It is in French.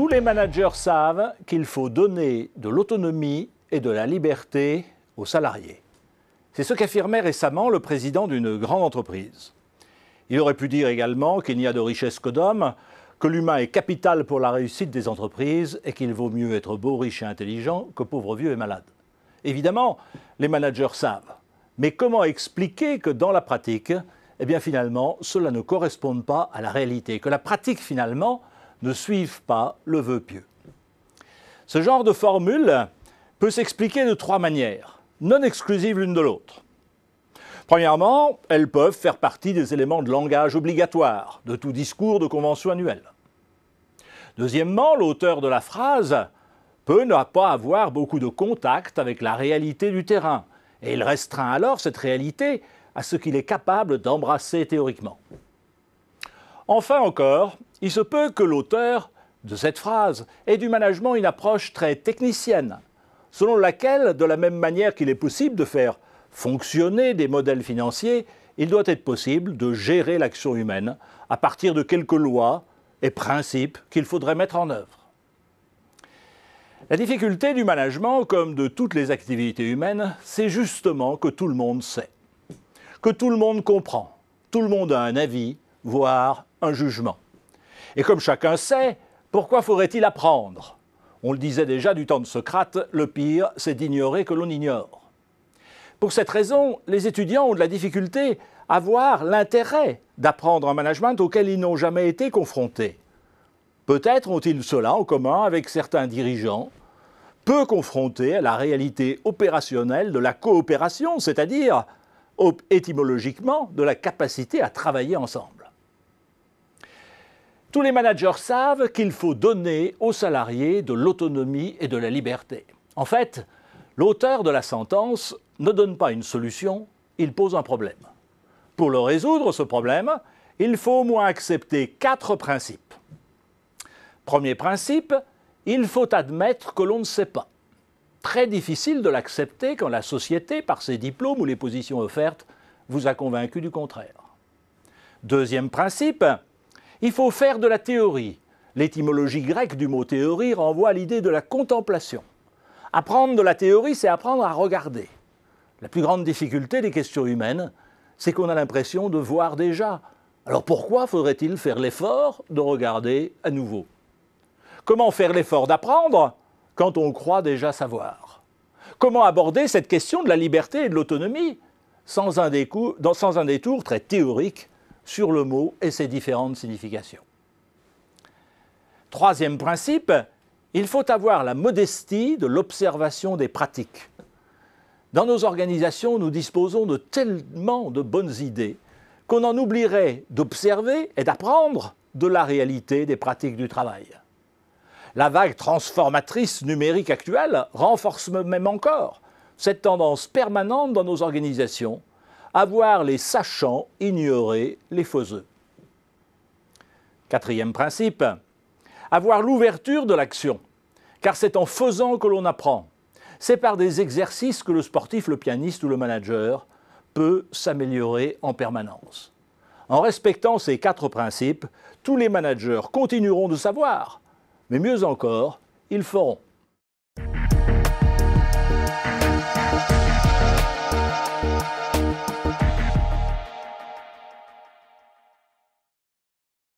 Tous les managers savent qu'il faut donner de l'autonomie et de la liberté aux salariés. C'est ce qu'affirmait récemment le président d'une grande entreprise. Il aurait pu dire également qu'il n'y a de richesse que d'hommes, que l'humain est capital pour la réussite des entreprises et qu'il vaut mieux être beau, riche et intelligent que pauvre, vieux et malade. Évidemment, les managers savent. Mais comment expliquer que dans la pratique, eh bien finalement, cela ne correspond pas à la réalité, que la pratique finalement ne suivent pas le vœu pieux. Ce genre de formule peut s'expliquer de trois manières, non exclusives l'une de l'autre. Premièrement, elles peuvent faire partie des éléments de langage obligatoires de tout discours de convention annuelle. Deuxièmement, l'auteur de la phrase peut ne pas avoir beaucoup de contact avec la réalité du terrain, et il restreint alors cette réalité à ce qu'il est capable d'embrasser théoriquement. Enfin encore, il se peut que l'auteur de cette phrase ait du management une approche très technicienne, selon laquelle, de la même manière qu'il est possible de faire fonctionner des modèles financiers, il doit être possible de gérer l'action humaine à partir de quelques lois et principes qu'il faudrait mettre en œuvre. La difficulté du management, comme de toutes les activités humaines, c'est justement que tout le monde sait, que tout le monde comprend, tout le monde a un avis, voire un jugement. Et comme chacun sait, pourquoi faudrait-il apprendre On le disait déjà du temps de Socrate, le pire, c'est d'ignorer que l'on ignore. Pour cette raison, les étudiants ont de la difficulté à voir l'intérêt d'apprendre un management auquel ils n'ont jamais été confrontés. Peut-être ont-ils cela en commun avec certains dirigeants, peu confrontés à la réalité opérationnelle de la coopération, c'est-à-dire étymologiquement de la capacité à travailler ensemble. Tous les managers savent qu'il faut donner aux salariés de l'autonomie et de la liberté. En fait, l'auteur de la sentence ne donne pas une solution, il pose un problème. Pour le résoudre, ce problème, il faut au moins accepter quatre principes. Premier principe, il faut admettre que l'on ne sait pas. Très difficile de l'accepter quand la société, par ses diplômes ou les positions offertes, vous a convaincu du contraire. Deuxième principe, il faut faire de la théorie. L'étymologie grecque du mot théorie renvoie à l'idée de la contemplation. Apprendre de la théorie, c'est apprendre à regarder. La plus grande difficulté des questions humaines, c'est qu'on a l'impression de voir déjà. Alors pourquoi faudrait-il faire l'effort de regarder à nouveau Comment faire l'effort d'apprendre quand on croit déjà savoir Comment aborder cette question de la liberté et de l'autonomie sans, un détour très théorique sur le mot et ses différentes significations. Troisième principe, il faut avoir la modestie de l'observation des pratiques. Dans nos organisations, nous disposons de tellement de bonnes idées qu'on en oublierait d'observer et d'apprendre de la réalité des pratiques du travail. La vague transformatrice numérique actuelle renforce même encore cette tendance permanente dans nos organisations avoir les sachants ignorer les faiseux. Quatrième principe, avoir l'ouverture de l'action, car c'est en faisant que l'on apprend. C'est par des exercices que le sportif, le pianiste ou le manager peut s'améliorer en permanence. En respectant ces quatre principes, tous les managers continueront de savoir, mais mieux encore, ils feront.